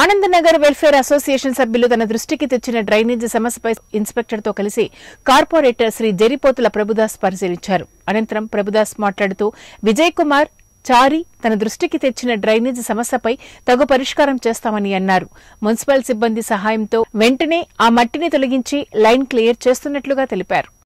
Anandnagar welfare association సభ్యులు తన దృష్టికి తెచ్చిన డ్రైనేజీ సమస్యపై ఇన్స్పెక్టర్తో కలిసి కార్పొరేటర్ శ్రీ జరిపోతుల ప్రభుదాస్ పరిశీలించారు అనంతరం ప్రభుదాస్ మాట్లాడుతూ విజయ్ కుమార్ చారి తన దృష్టికి తెచ్చిన డ్రైనేజీ సమస్యపై తగు పరిష్కారం చేస్తామని అన్నారు మున్సిపల్ సిబ్బంది సహాయంతో వెంటనే ఆ మట్టిని తొలగించి లైన్ క్లియర్ చేస్తున్నట్లుగా తెలిపారు